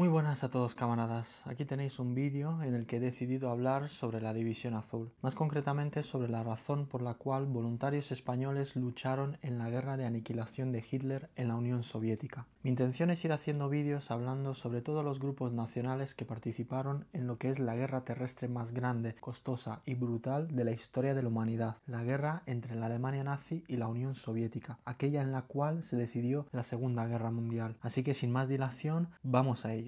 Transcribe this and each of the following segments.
Muy buenas a todos camaradas, aquí tenéis un vídeo en el que he decidido hablar sobre la División Azul, más concretamente sobre la razón por la cual voluntarios españoles lucharon en la guerra de aniquilación de Hitler en la Unión Soviética. Mi intención es ir haciendo vídeos hablando sobre todos los grupos nacionales que participaron en lo que es la guerra terrestre más grande, costosa y brutal de la historia de la humanidad, la guerra entre la Alemania nazi y la Unión Soviética, aquella en la cual se decidió la Segunda Guerra Mundial. Así que sin más dilación, vamos a ello.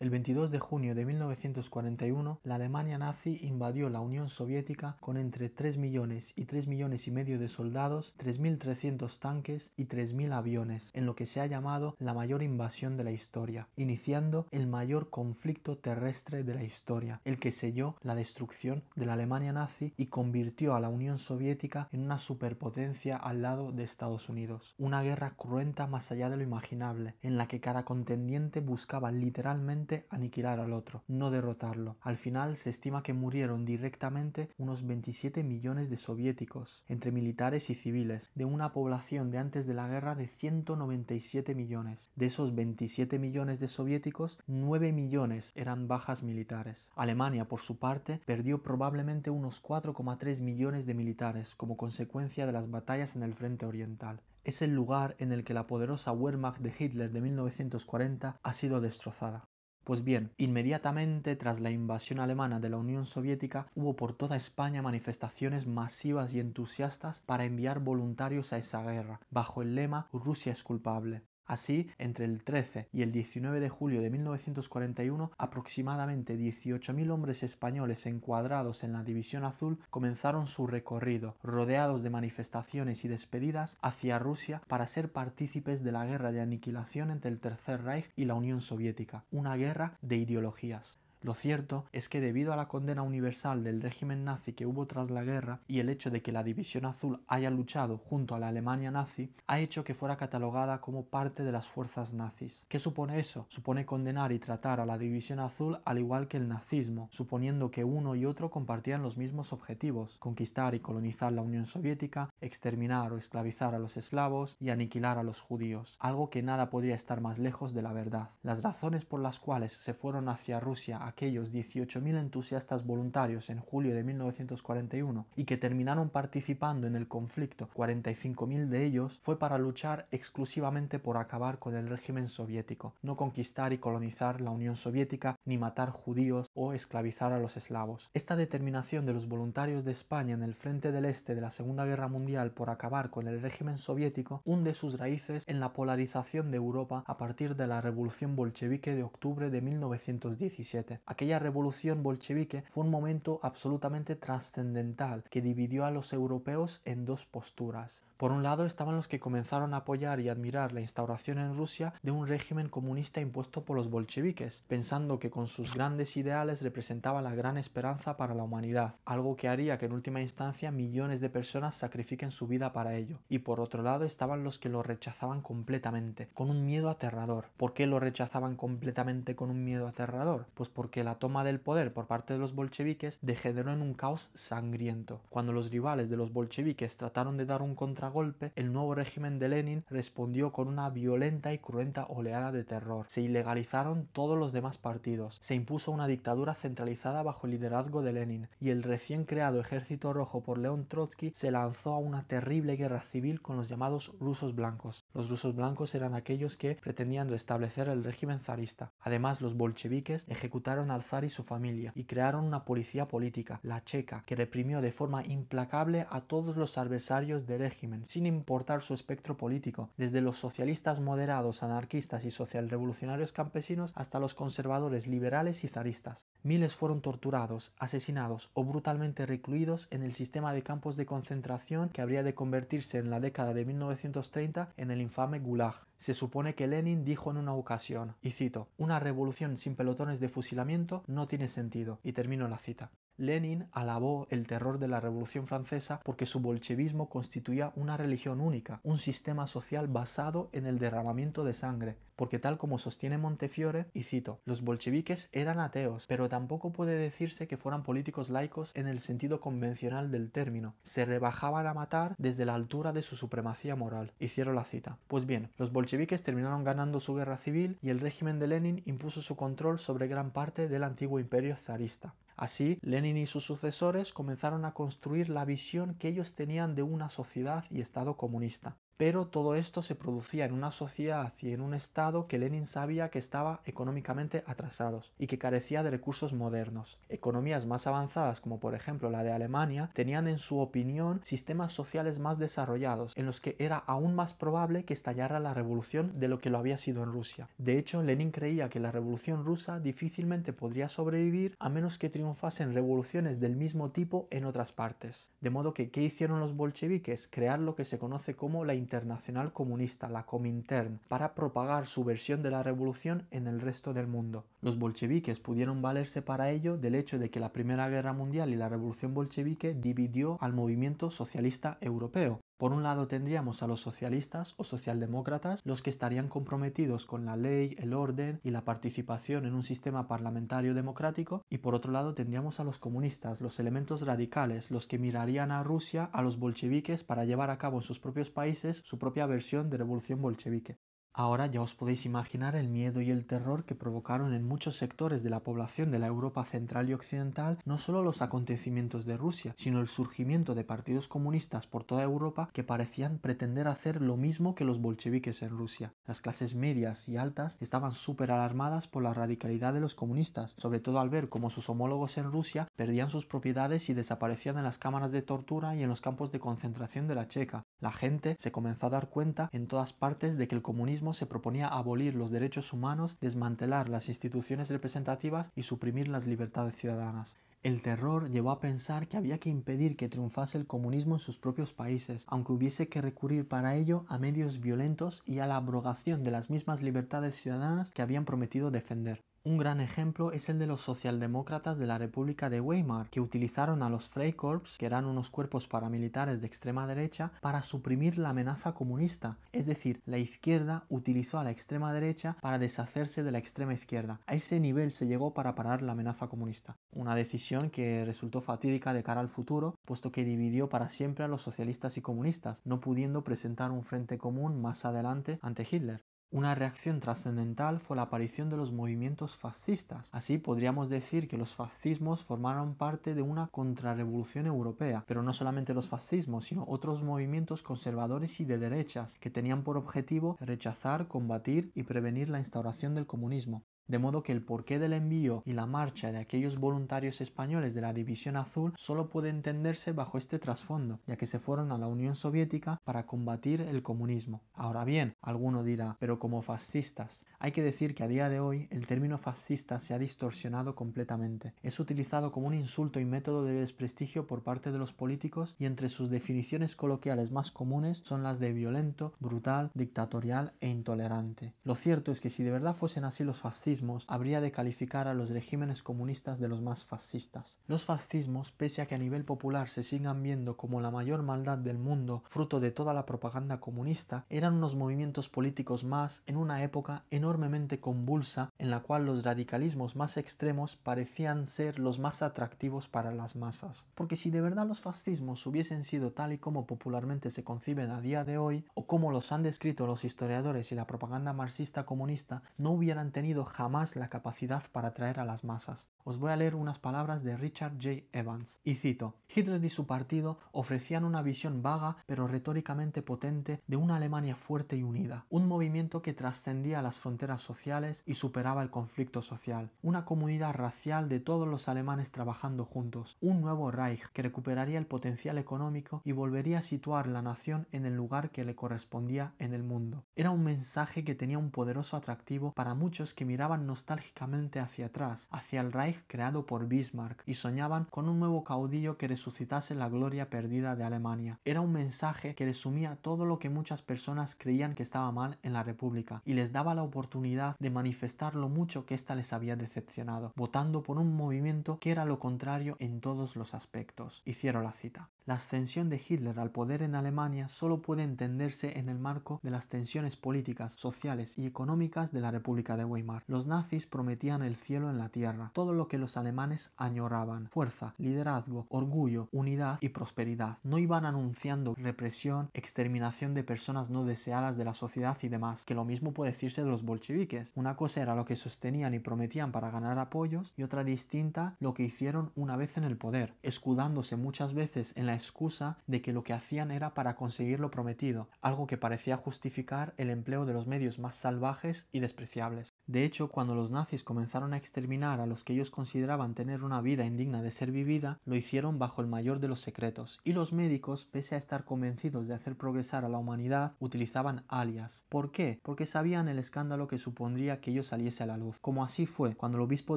El 22 de junio de 1941, la Alemania nazi invadió la Unión Soviética con entre 3 millones y 3 millones y medio de soldados, 3.300 tanques y 3.000 aviones, en lo que se ha llamado la mayor invasión de la historia, iniciando el mayor conflicto terrestre de la historia, el que selló la destrucción de la Alemania nazi y convirtió a la Unión Soviética en una superpotencia al lado de Estados Unidos. Una guerra cruenta más allá de lo imaginable, en la que cada contendiente buscaba literalmente aniquilar al otro, no derrotarlo. Al final se estima que murieron directamente unos 27 millones de soviéticos, entre militares y civiles, de una población de antes de la guerra de 197 millones. De esos 27 millones de soviéticos, 9 millones eran bajas militares. Alemania, por su parte, perdió probablemente unos 4,3 millones de militares como consecuencia de las batallas en el frente oriental es el lugar en el que la poderosa Wehrmacht de Hitler de 1940 ha sido destrozada. Pues bien, inmediatamente tras la invasión alemana de la Unión Soviética hubo por toda España manifestaciones masivas y entusiastas para enviar voluntarios a esa guerra, bajo el lema Rusia es culpable. Así, entre el 13 y el 19 de julio de 1941, aproximadamente 18.000 hombres españoles encuadrados en la División Azul comenzaron su recorrido, rodeados de manifestaciones y despedidas hacia Rusia para ser partícipes de la guerra de aniquilación entre el Tercer Reich y la Unión Soviética, una guerra de ideologías. Lo cierto es que debido a la condena universal del régimen nazi que hubo tras la guerra y el hecho de que la División Azul haya luchado junto a la Alemania nazi, ha hecho que fuera catalogada como parte de las fuerzas nazis. ¿Qué supone eso? Supone condenar y tratar a la División Azul al igual que el nazismo, suponiendo que uno y otro compartían los mismos objetivos, conquistar y colonizar la Unión Soviética, exterminar o esclavizar a los eslavos y aniquilar a los judíos, algo que nada podría estar más lejos de la verdad. Las razones por las cuales se fueron hacia Rusia aquellos 18.000 entusiastas voluntarios en julio de 1941 y que terminaron participando en el conflicto, 45.000 de ellos, fue para luchar exclusivamente por acabar con el régimen soviético, no conquistar y colonizar la Unión Soviética, ni matar judíos o esclavizar a los eslavos. Esta determinación de los voluntarios de España en el frente del este de la Segunda Guerra Mundial por acabar con el régimen soviético hunde sus raíces en la polarización de Europa a partir de la Revolución Bolchevique de octubre de 1917. Aquella revolución bolchevique fue un momento absolutamente trascendental que dividió a los europeos en dos posturas. Por un lado estaban los que comenzaron a apoyar y admirar la instauración en Rusia de un régimen comunista impuesto por los bolcheviques, pensando que con sus grandes ideales representaba la gran esperanza para la humanidad, algo que haría que en última instancia millones de personas sacrifiquen su vida para ello. Y por otro lado estaban los que lo rechazaban completamente, con un miedo aterrador. ¿Por qué lo rechazaban completamente con un miedo aterrador? Pues que la toma del poder por parte de los bolcheviques degeneró en un caos sangriento. Cuando los rivales de los bolcheviques trataron de dar un contragolpe, el nuevo régimen de Lenin respondió con una violenta y cruenta oleada de terror. Se ilegalizaron todos los demás partidos, se impuso una dictadura centralizada bajo el liderazgo de Lenin y el recién creado Ejército Rojo por León Trotsky se lanzó a una terrible guerra civil con los llamados rusos blancos. Los rusos blancos eran aquellos que pretendían restablecer el régimen zarista. Además, los bolcheviques ejecutaron al zar y su familia y crearon una policía política, la checa, que reprimió de forma implacable a todos los adversarios del régimen, sin importar su espectro político, desde los socialistas moderados, anarquistas y socialrevolucionarios campesinos hasta los conservadores liberales y zaristas. Miles fueron torturados, asesinados o brutalmente recluidos en el sistema de campos de concentración que habría de convertirse en la década de 1930 en el infame Gulag. Se supone que Lenin dijo en una ocasión, y cito, una revolución sin pelotones de fusilamiento no tiene sentido, y termino la cita. Lenin alabó el terror de la Revolución Francesa porque su bolchevismo constituía una religión única, un sistema social basado en el derramamiento de sangre, porque tal como sostiene Montefiore, y cito, los bolcheviques eran ateos, pero tampoco puede decirse que fueran políticos laicos en el sentido convencional del término, se rebajaban a matar desde la altura de su supremacía moral. Hicieron la cita. Pues bien, los bolcheviques terminaron ganando su guerra civil y el régimen de Lenin impuso su control sobre gran parte del antiguo imperio zarista. Así, Lenin y sus sucesores comenzaron a construir la visión que ellos tenían de una sociedad y Estado comunista. Pero todo esto se producía en una sociedad y en un Estado que Lenin sabía que estaba económicamente atrasados y que carecía de recursos modernos. Economías más avanzadas, como por ejemplo la de Alemania, tenían en su opinión sistemas sociales más desarrollados, en los que era aún más probable que estallara la revolución de lo que lo había sido en Rusia. De hecho, Lenin creía que la revolución rusa difícilmente podría sobrevivir a menos que triunfasen revoluciones del mismo tipo en otras partes. De modo que, ¿qué hicieron los bolcheviques? Crear lo que se conoce como la Internacional Comunista, la Comintern, para propagar su versión de la revolución en el resto del mundo. Los bolcheviques pudieron valerse para ello del hecho de que la Primera Guerra Mundial y la Revolución Bolchevique dividió al movimiento socialista europeo, por un lado tendríamos a los socialistas o socialdemócratas, los que estarían comprometidos con la ley, el orden y la participación en un sistema parlamentario democrático, y por otro lado tendríamos a los comunistas, los elementos radicales, los que mirarían a Rusia, a los bolcheviques para llevar a cabo en sus propios países su propia versión de revolución bolchevique. Ahora ya os podéis imaginar el miedo y el terror que provocaron en muchos sectores de la población de la Europa central y occidental no solo los acontecimientos de Rusia, sino el surgimiento de partidos comunistas por toda Europa que parecían pretender hacer lo mismo que los bolcheviques en Rusia. Las clases medias y altas estaban súper alarmadas por la radicalidad de los comunistas, sobre todo al ver cómo sus homólogos en Rusia perdían sus propiedades y desaparecían en las cámaras de tortura y en los campos de concentración de la Checa, la gente se comenzó a dar cuenta en todas partes de que el comunismo se proponía abolir los derechos humanos, desmantelar las instituciones representativas y suprimir las libertades ciudadanas. El terror llevó a pensar que había que impedir que triunfase el comunismo en sus propios países, aunque hubiese que recurrir para ello a medios violentos y a la abrogación de las mismas libertades ciudadanas que habían prometido defender. Un gran ejemplo es el de los socialdemócratas de la República de Weimar, que utilizaron a los Freikorps, que eran unos cuerpos paramilitares de extrema derecha, para suprimir la amenaza comunista. Es decir, la izquierda utilizó a la extrema derecha para deshacerse de la extrema izquierda. A ese nivel se llegó para parar la amenaza comunista. Una decisión que resultó fatídica de cara al futuro, puesto que dividió para siempre a los socialistas y comunistas, no pudiendo presentar un frente común más adelante ante Hitler. Una reacción trascendental fue la aparición de los movimientos fascistas. Así podríamos decir que los fascismos formaron parte de una contrarrevolución europea, pero no solamente los fascismos, sino otros movimientos conservadores y de derechas que tenían por objetivo rechazar, combatir y prevenir la instauración del comunismo. De modo que el porqué del envío y la marcha de aquellos voluntarios españoles de la División Azul solo puede entenderse bajo este trasfondo, ya que se fueron a la Unión Soviética para combatir el comunismo. Ahora bien, alguno dirá, pero como fascistas. Hay que decir que a día de hoy el término fascista se ha distorsionado completamente. Es utilizado como un insulto y método de desprestigio por parte de los políticos y entre sus definiciones coloquiales más comunes son las de violento, brutal, dictatorial e intolerante. Lo cierto es que si de verdad fuesen así los fascistas, habría de calificar a los regímenes comunistas de los más fascistas. Los fascismos, pese a que a nivel popular se sigan viendo como la mayor maldad del mundo, fruto de toda la propaganda comunista, eran unos movimientos políticos más en una época enormemente convulsa en la cual los radicalismos más extremos parecían ser los más atractivos para las masas. Porque si de verdad los fascismos hubiesen sido tal y como popularmente se conciben a día de hoy, o como los han descrito los historiadores y la propaganda marxista comunista, no hubieran tenido jamás la capacidad para atraer a las masas. Os voy a leer unas palabras de Richard J. Evans, y cito, Hitler y su partido ofrecían una visión vaga pero retóricamente potente de una Alemania fuerte y unida, un movimiento que trascendía las fronteras sociales y superaba el conflicto social, una comunidad racial de todos los alemanes trabajando juntos, un nuevo Reich que recuperaría el potencial económico y volvería a situar la nación en el lugar que le correspondía en el mundo. Era un mensaje que tenía un poderoso atractivo para muchos que miraban nostálgicamente hacia atrás, hacia el Reich creado por Bismarck, y soñaban con un nuevo caudillo que resucitase la gloria perdida de Alemania. Era un mensaje que resumía todo lo que muchas personas creían que estaba mal en la República y les daba la oportunidad de manifestar lo mucho que ésta les había decepcionado, votando por un movimiento que era lo contrario en todos los aspectos. Hicieron la cita. La ascensión de Hitler al poder en Alemania solo puede entenderse en el marco de las tensiones políticas, sociales y económicas de la República de Weimar nazis prometían el cielo en la tierra, todo lo que los alemanes añoraban, fuerza, liderazgo, orgullo, unidad y prosperidad. No iban anunciando represión, exterminación de personas no deseadas de la sociedad y demás, que lo mismo puede decirse de los bolcheviques. Una cosa era lo que sostenían y prometían para ganar apoyos y otra distinta lo que hicieron una vez en el poder, escudándose muchas veces en la excusa de que lo que hacían era para conseguir lo prometido, algo que parecía justificar el empleo de los medios más salvajes y despreciables. De hecho, cuando los nazis comenzaron a exterminar a los que ellos consideraban tener una vida indigna de ser vivida, lo hicieron bajo el mayor de los secretos, y los médicos, pese a estar convencidos de hacer progresar a la humanidad, utilizaban alias. ¿Por qué? Porque sabían el escándalo que supondría que ello saliese a la luz. Como así fue, cuando el obispo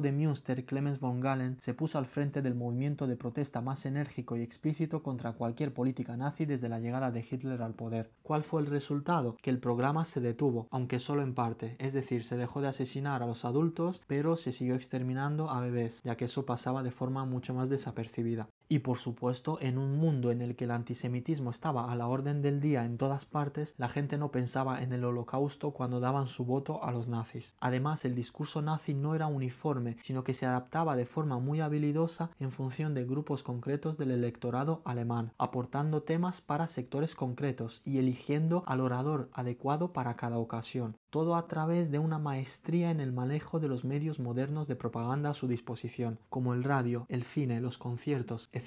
de Münster, Clemens von Galen, se puso al frente del movimiento de protesta más enérgico y explícito contra cualquier política nazi desde la llegada de Hitler al poder. ¿Cuál fue el resultado? Que el programa se detuvo, aunque solo en parte, es decir, se dejó de asesinar los adultos, pero se siguió exterminando a bebés, ya que eso pasaba de forma mucho más desapercibida. Y por supuesto, en un mundo en el que el antisemitismo estaba a la orden del día en todas partes, la gente no pensaba en el holocausto cuando daban su voto a los nazis. Además, el discurso nazi no era uniforme, sino que se adaptaba de forma muy habilidosa en función de grupos concretos del electorado alemán, aportando temas para sectores concretos y eligiendo al orador adecuado para cada ocasión todo a través de una maestría en el manejo de los medios modernos de propaganda a su disposición, como el radio, el cine, los conciertos, etc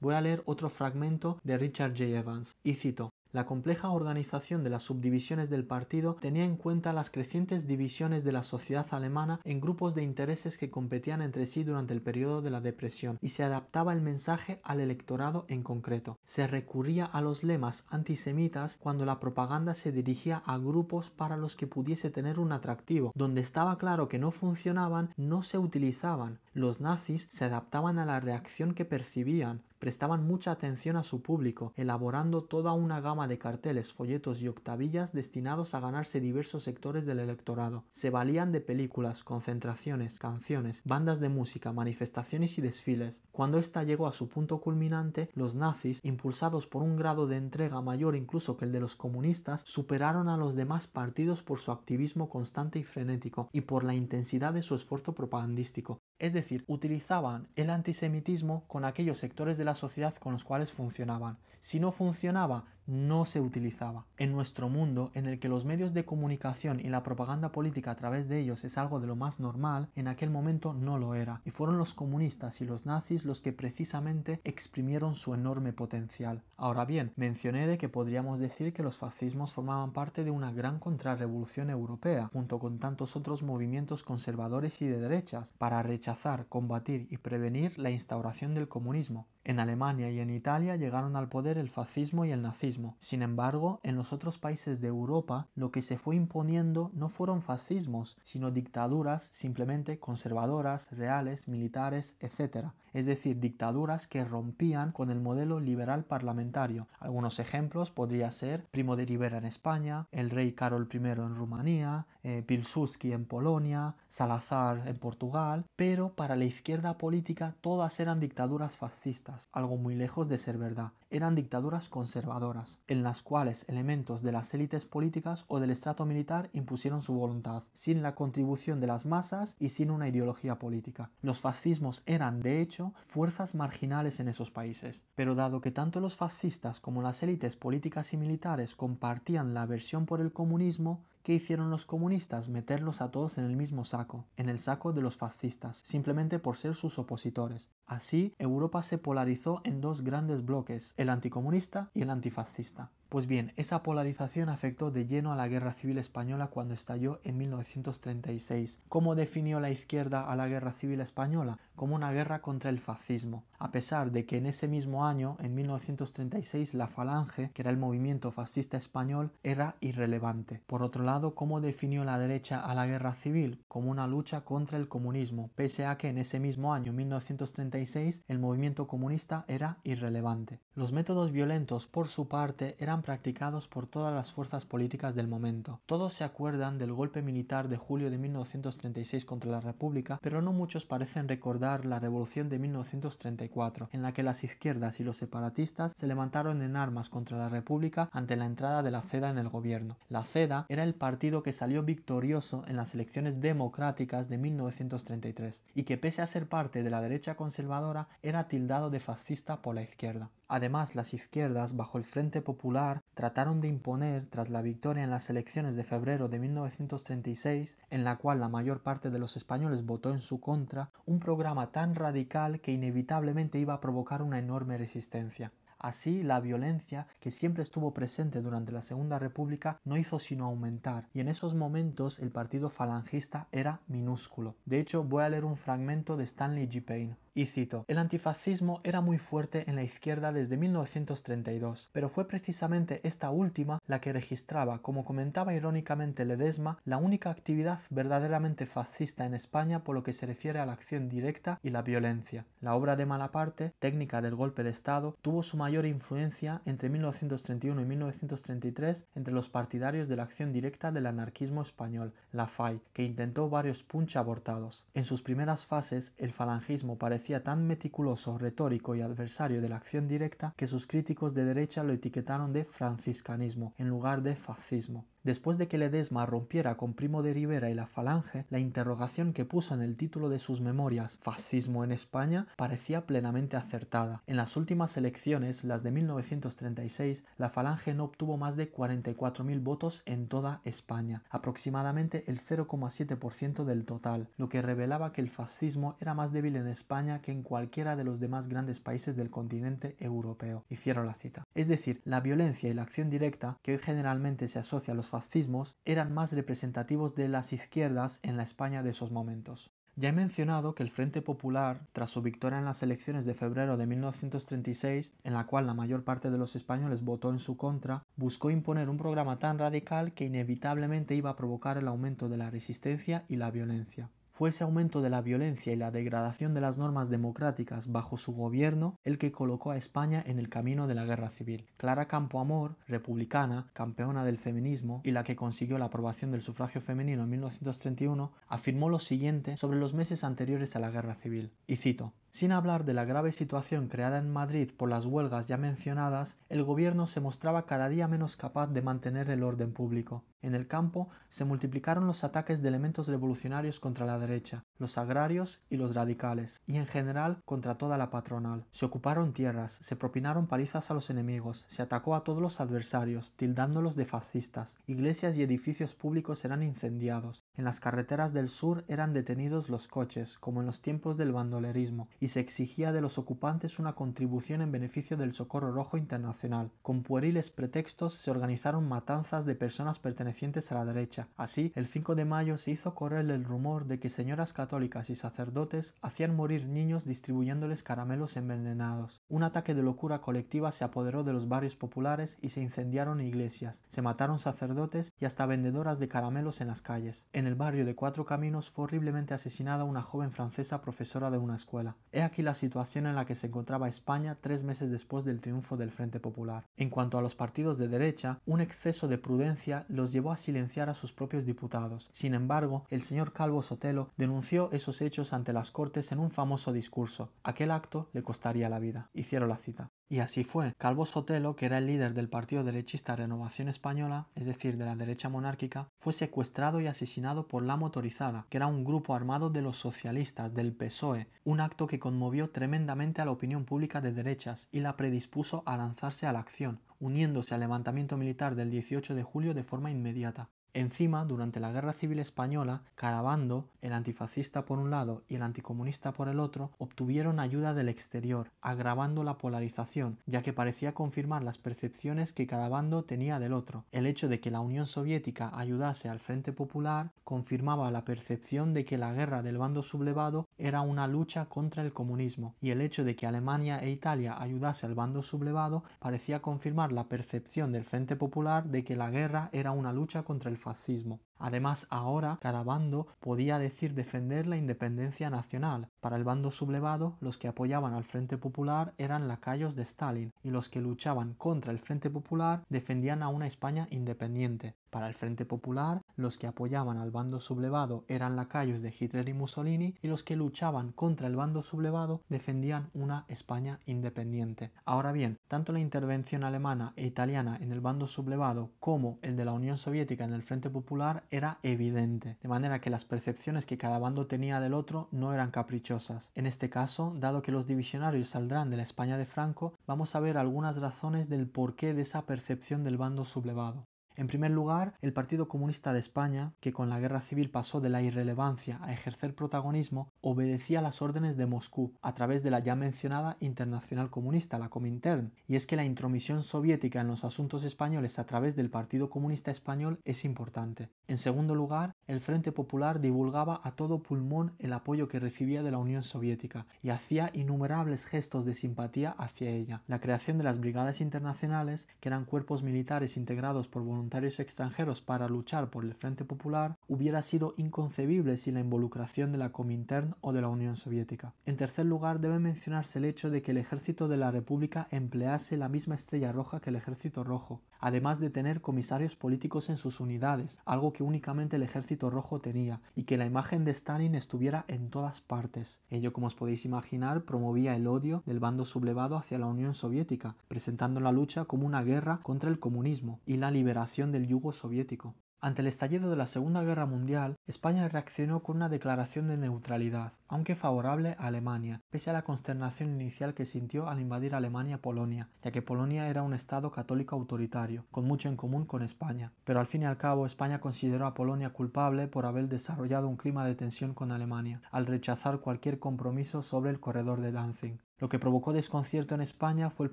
Voy a leer otro fragmento de Richard J. Evans y cito, la compleja organización de las subdivisiones del partido tenía en cuenta las crecientes divisiones de la sociedad alemana en grupos de intereses que competían entre sí durante el periodo de la depresión y se adaptaba el mensaje al electorado en concreto. Se recurría a los lemas antisemitas cuando la propaganda se dirigía a grupos para los que pudiese tener un atractivo. Donde estaba claro que no funcionaban, no se utilizaban. Los nazis se adaptaban a la reacción que percibían, prestaban mucha atención a su público, elaborando toda una gama de carteles, folletos y octavillas destinados a ganarse diversos sectores del electorado. Se valían de películas, concentraciones, canciones, bandas de música, manifestaciones y desfiles. Cuando esta llegó a su punto culminante, los nazis, impulsados por un grado de entrega mayor incluso que el de los comunistas, superaron a los demás partidos por su activismo constante y frenético y por la intensidad de su esfuerzo propagandístico. Es decir, utilizaban el antisemitismo con aquellos sectores de sociedad con los cuales funcionaban, si no funcionaba, no se utilizaba. En nuestro mundo, en el que los medios de comunicación y la propaganda política a través de ellos es algo de lo más normal, en aquel momento no lo era, y fueron los comunistas y los nazis los que precisamente exprimieron su enorme potencial. Ahora bien, mencioné de que podríamos decir que los fascismos formaban parte de una gran contrarrevolución europea, junto con tantos otros movimientos conservadores y de derechas, para rechazar, combatir y prevenir la instauración del comunismo. En Alemania y en Italia llegaron al poder el fascismo y el nazismo. Sin embargo, en los otros países de Europa, lo que se fue imponiendo no fueron fascismos, sino dictaduras simplemente conservadoras, reales, militares, etc. Es decir, dictaduras que rompían con el modelo liberal parlamentario. Algunos ejemplos podría ser Primo de Rivera en España, el rey Carol I en Rumanía, eh, Pilsuski en Polonia, Salazar en Portugal, pero para la izquierda política todas eran dictaduras fascistas, algo muy lejos de ser verdad. Eran dictaduras conservadoras, en las cuales elementos de las élites políticas o del estrato militar impusieron su voluntad, sin la contribución de las masas y sin una ideología política. Los fascismos eran, de hecho, fuerzas marginales en esos países. Pero dado que tanto los fascistas como las élites políticas y militares compartían la aversión por el comunismo, ¿Qué hicieron los comunistas? Meterlos a todos en el mismo saco, en el saco de los fascistas, simplemente por ser sus opositores. Así, Europa se polarizó en dos grandes bloques, el anticomunista y el antifascista. Pues bien, esa polarización afectó de lleno a la Guerra Civil Española cuando estalló en 1936. ¿Cómo definió la izquierda a la Guerra Civil Española? Como una guerra contra el fascismo. A pesar de que en ese mismo año, en 1936, la Falange, que era el movimiento fascista español, era irrelevante. Por otro lado, ¿cómo definió la derecha a la Guerra Civil? Como una lucha contra el comunismo, pese a que en ese mismo año, 1936, el movimiento comunista era irrelevante. Los métodos violentos, por su parte, eran practicados por todas las fuerzas políticas del momento. Todos se acuerdan del golpe militar de julio de 1936 contra la República, pero no muchos parecen recordar la revolución de 1934, en la que las izquierdas y los separatistas se levantaron en armas contra la República ante la entrada de la CEDA en el gobierno. La CEDA era el partido que salió victorioso en las elecciones democráticas de 1933 y que pese a ser parte de la derecha conservadora era tildado de fascista por la izquierda. Además, las izquierdas bajo el Frente Popular trataron de imponer tras la victoria en las elecciones de febrero de 1936, en la cual la mayor parte de los españoles votó en su contra, un programa tan radical que inevitablemente iba a provocar una enorme resistencia. Así, la violencia, que siempre estuvo presente durante la Segunda República, no hizo sino aumentar, y en esos momentos el partido falangista era minúsculo. De hecho, voy a leer un fragmento de Stanley G. Payne. Y cito, el antifascismo era muy fuerte en la izquierda desde 1932, pero fue precisamente esta última la que registraba, como comentaba irónicamente Ledesma, la única actividad verdaderamente fascista en España por lo que se refiere a la acción directa y la violencia. La obra de Malaparte, técnica del golpe de Estado, tuvo su mayor mayor influencia entre 1931 y 1933 entre los partidarios de la acción directa del anarquismo español, la FAI, que intentó varios punch abortados. En sus primeras fases, el falangismo parecía tan meticuloso, retórico y adversario de la acción directa que sus críticos de derecha lo etiquetaron de franciscanismo en lugar de fascismo. Después de que Ledesma rompiera con Primo de Rivera y la Falange, la interrogación que puso en el título de sus memorias, Fascismo en España, parecía plenamente acertada. En las últimas elecciones, las de 1936, la Falange no obtuvo más de 44.000 votos en toda España, aproximadamente el 0,7% del total, lo que revelaba que el fascismo era más débil en España que en cualquiera de los demás grandes países del continente europeo. Hicieron la cita. Es decir, la violencia y la acción directa, que hoy generalmente se asocia a los fascismos eran más representativos de las izquierdas en la España de esos momentos. Ya he mencionado que el Frente Popular, tras su victoria en las elecciones de febrero de 1936, en la cual la mayor parte de los españoles votó en su contra, buscó imponer un programa tan radical que inevitablemente iba a provocar el aumento de la resistencia y la violencia. Fue ese aumento de la violencia y la degradación de las normas democráticas bajo su gobierno el que colocó a España en el camino de la guerra civil. Clara Campoamor, republicana, campeona del feminismo y la que consiguió la aprobación del sufragio femenino en 1931, afirmó lo siguiente sobre los meses anteriores a la guerra civil, y cito, sin hablar de la grave situación creada en Madrid por las huelgas ya mencionadas, el gobierno se mostraba cada día menos capaz de mantener el orden público. En el campo se multiplicaron los ataques de elementos revolucionarios contra la derecha, los agrarios y los radicales, y en general contra toda la patronal. Se ocuparon tierras, se propinaron palizas a los enemigos, se atacó a todos los adversarios, tildándolos de fascistas, iglesias y edificios públicos eran incendiados, en las carreteras del sur eran detenidos los coches, como en los tiempos del bandolerismo, y se exigía de los ocupantes una contribución en beneficio del Socorro Rojo Internacional. Con pueriles pretextos se organizaron matanzas de personas pertenecientes a la derecha. Así, el 5 de mayo se hizo correr el rumor de que señoras católicas y sacerdotes hacían morir niños distribuyéndoles caramelos envenenados. Un ataque de locura colectiva se apoderó de los barrios populares y se incendiaron iglesias, se mataron sacerdotes y hasta vendedoras de caramelos en las calles. En el barrio de Cuatro Caminos fue horriblemente asesinada una joven francesa profesora de una escuela. He aquí la situación en la que se encontraba España tres meses después del triunfo del Frente Popular. En cuanto a los partidos de derecha, un exceso de prudencia los llevó a silenciar a sus propios diputados. Sin embargo, el señor Calvo Sotelo denunció esos hechos ante las Cortes en un famoso discurso. Aquel acto le costaría la vida. Hicieron la cita. Y así fue. Calvo Sotelo, que era el líder del partido derechista Renovación Española, es decir, de la derecha monárquica, fue secuestrado y asesinado por la motorizada, que era un grupo armado de los socialistas, del PSOE, un acto que conmovió tremendamente a la opinión pública de derechas y la predispuso a lanzarse a la acción, uniéndose al levantamiento militar del 18 de julio de forma inmediata. Encima, durante la Guerra Civil Española, cada bando, el antifascista por un lado y el anticomunista por el otro, obtuvieron ayuda del exterior, agravando la polarización, ya que parecía confirmar las percepciones que cada bando tenía del otro. El hecho de que la Unión Soviética ayudase al Frente Popular confirmaba la percepción de que la guerra del bando sublevado era una lucha contra el comunismo, y el hecho de que Alemania e Italia ayudase al bando sublevado parecía confirmar la percepción del Frente Popular de que la guerra era una lucha contra el fascismo. Además, ahora cada bando podía decir defender la independencia nacional. Para el bando sublevado, los que apoyaban al Frente Popular eran lacayos de Stalin y los que luchaban contra el Frente Popular defendían a una España independiente. Para el Frente Popular, los que apoyaban al bando sublevado eran lacayos de Hitler y Mussolini y los que luchaban contra el bando sublevado defendían una España independiente. Ahora bien, tanto la intervención alemana e italiana en el bando sublevado como el de la Unión Soviética en el Frente Popular era evidente, de manera que las percepciones que cada bando tenía del otro no eran caprichosas. En este caso, dado que los divisionarios saldrán de la España de Franco, vamos a ver algunas razones del porqué de esa percepción del bando sublevado. En primer lugar, el Partido Comunista de España, que con la guerra civil pasó de la irrelevancia a ejercer protagonismo, obedecía las órdenes de Moscú a través de la ya mencionada Internacional Comunista, la Comintern, y es que la intromisión soviética en los asuntos españoles a través del Partido Comunista Español es importante. En segundo lugar, el Frente Popular divulgaba a todo pulmón el apoyo que recibía de la Unión Soviética y hacía innumerables gestos de simpatía hacia ella. La creación de las Brigadas Internacionales, que eran cuerpos militares integrados por voluntarios extranjeros para luchar por el Frente Popular hubiera sido inconcebible sin la involucración de la Comintern o de la Unión Soviética. En tercer lugar, debe mencionarse el hecho de que el ejército de la República emplease la misma estrella roja que el ejército rojo, además de tener comisarios políticos en sus unidades, algo que únicamente el ejército rojo tenía, y que la imagen de Stalin estuviera en todas partes. Ello, como os podéis imaginar, promovía el odio del bando sublevado hacia la Unión Soviética, presentando la lucha como una guerra contra el comunismo y la liberación del yugo soviético. Ante el estallido de la Segunda Guerra Mundial, España reaccionó con una declaración de neutralidad, aunque favorable a Alemania, pese a la consternación inicial que sintió al invadir Alemania Polonia, ya que Polonia era un Estado católico autoritario, con mucho en común con España. Pero al fin y al cabo, España consideró a Polonia culpable por haber desarrollado un clima de tensión con Alemania, al rechazar cualquier compromiso sobre el corredor de Danzig. Lo que provocó desconcierto en España fue el